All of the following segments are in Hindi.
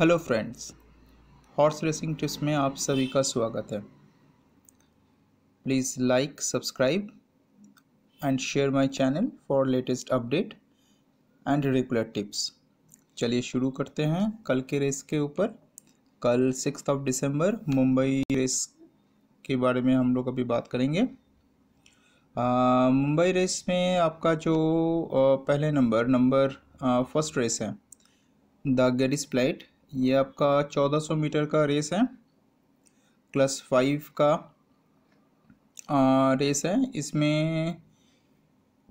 hello friends horse racing tips में आप सभी का स्वागत है please like subscribe and share my channel for latest update and regular tips चलिए शुरू करते हैं कल के रेस के ऊपर कल six of December Mumbai race के बारे में हम लोग अभी बात करेंगे मुंबई रेस में आपका जो आ, पहले नंबर नंबर फर्स्ट रेस है द गेडिस प्लाइट ये आपका 1400 मीटर का रेस है क्लास फाइव का आ, रेस है इसमें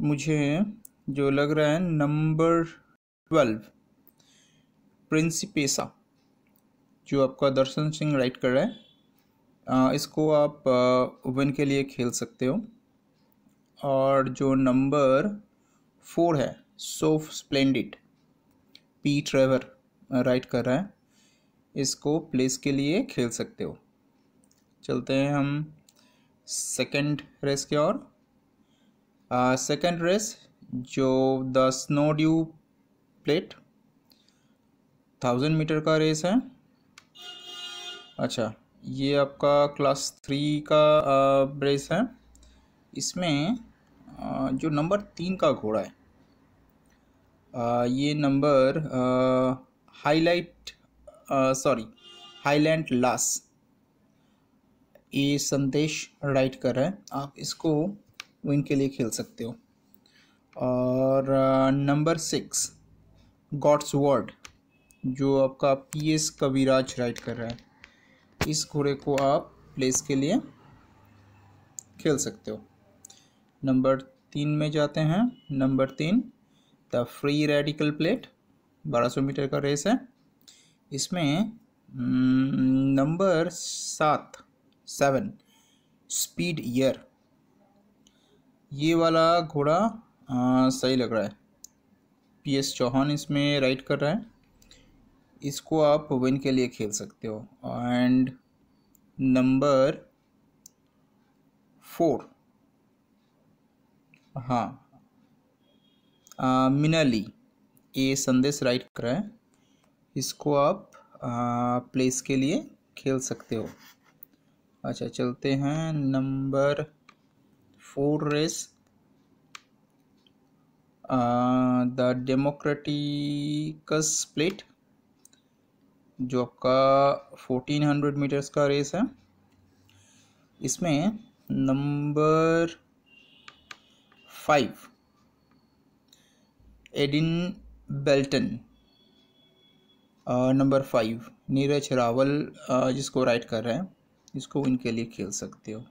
मुझे जो लग रहा है नंबर ट्वेल्व प्रिंसिपेसा जो आपका दर्शन सिंह राइट कर रहा है आ, इसको आप विन के लिए खेल सकते हो और जो नंबर फोर है so splendid P Trevor right कर रहा है इसको प्लेस के लिए खेल सकते हो चलते हैं हम सेकंड रेस की ओर सेकंड रेस जो the snow dew plate thousand metre का रेस है अच्छा ये आपका क्लास थ्री का आ, रेस है इसमें जो नंबर तीन का घोड़ा है आ, ये number highlight sorry highland lass ये संदेश राइट कर रहा है आप इसको विन के लिए खेल सकते हो और नंबर सिक्स गॉड्स वर्ड जो आपका पी एस कविराज राइट कर रहा है इस घोड़े को आप प्लेस के लिए खेल सकते हो नंबर तीन में जाते हैं नंबर तीन the free radical plate 1200 metre का रेस है इसमें हम्म, नंबर सात सेवन स्पीड ईयर ये वाला घोड़ा सही लग रहा है पी एस चौहान इसमें राइड कर रहा है इसको आप विन के लिए खेल सकते हो एंड नंबर फोर हाँ मिनाली ये संदेश राइट कर रहा है इसको आप प्लेस के लिए खेल सकते हो अच्छा चलते हैं number four race the democraticus split जो आपका फोर्टीन हंड्रेड मीटर्स का रेस है इसमें number five Edin Belton number five Neeraj Rawal जिसको राइट कर रहे हैं इसको इनके लिए खेल सकते हो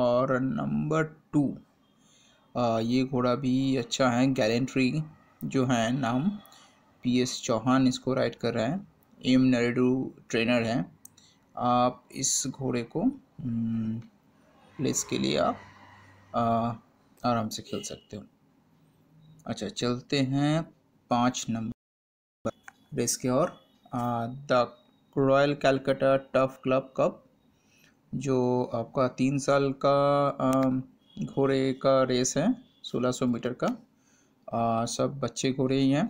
और नंबर टू ये घोड़ा भी अच्छा है गैलेंट्री जो है नाम पी एस चौहान इसको राइट कर रहे हैं एम नरेडू ट्रेनर हैं आप इस घोड़े को प्लेस हम्म, के लिए आप आ, आराम से खेल सकते हो अच्छा चलते हैं पाँच नंबर रेस के और the royal Calcutta turf club cup जो आपका तीन साल का घोड़े का रेस है 1600 मीटर का आ, सब बच्चे घोड़े ही हैं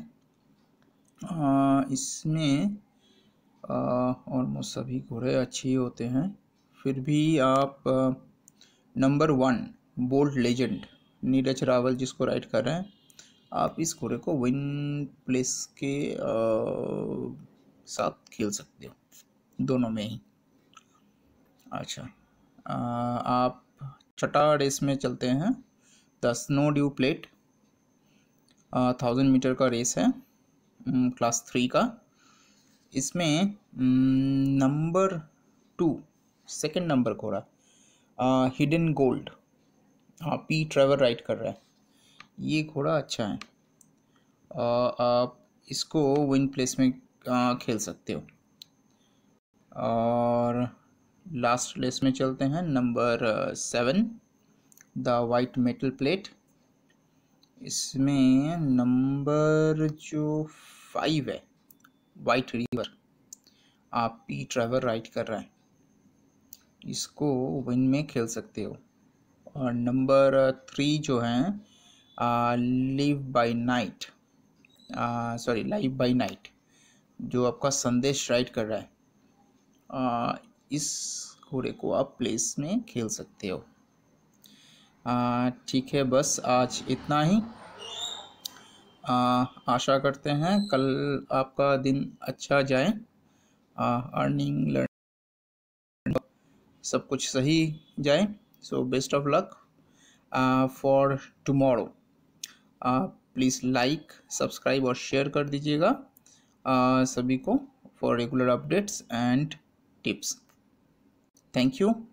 इसमें ऑलमोस्ट सभी घोड़े अच्छे ही होते हैं फिर भी आप number one bold legend Neeraj Rawal जिसको राइड कर रहे हैं आप इस घोड़े को विन प्लेस के आ, साथ खेल सकते हो दोनों में ही अच्छा आप छठा रेस में चलते हैं the snow dew plate thousand metre का रेस है क्लास थ्री का इसमें नंबर टू सेकंड नंबर घोड़ा हिडन गोल्ड हाँ पी ट्रेवर राइड कर रहा है ये घोड़ा अच्छा है आ, आप इसको विन प्लेस में आ, खेल सकते हो और लास्ट प्लेस में चलते हैं number seven the white metal plate इसमें नंबर जो फाइव है वाइट रिवर आप पी ट्रैवल राइड कर रहा है इसको विन में खेल सकते हो और नंबर थ्री जो है live by night sorry live by night जो आपका संदेश राइट कर रहा है आ, uh, इस घोड़े को आप प्लेस में खेल सकते हो uh, ठीक है बस आज इतना ही आ, uh, आशा करते हैं कल आपका दिन अच्छा जाए अर्निंग लर्निंग सब कुछ सही जाए so best of luck for tomorrow please like subscribe और शेयर कर दीजिएगा सभी को for regular updates and tips thank you